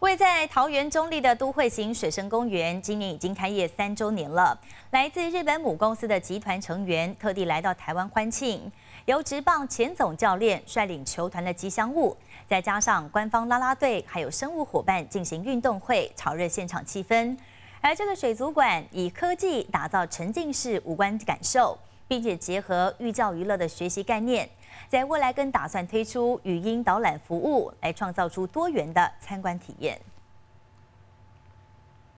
位在桃园中立的都会型水生公园，今年已经开业三周年了。来自日本母公司的集团成员特地来到台湾欢庆，由职棒前总教练率领球团的吉祥物，再加上官方啦啦队，还有生物伙伴进行运动会，炒热现场气氛。而这个水族馆以科技打造沉浸式无关感受。并且结合寓教于乐的学习概念，在未来更打算推出语音导览服务，来创造出多元的参观体验。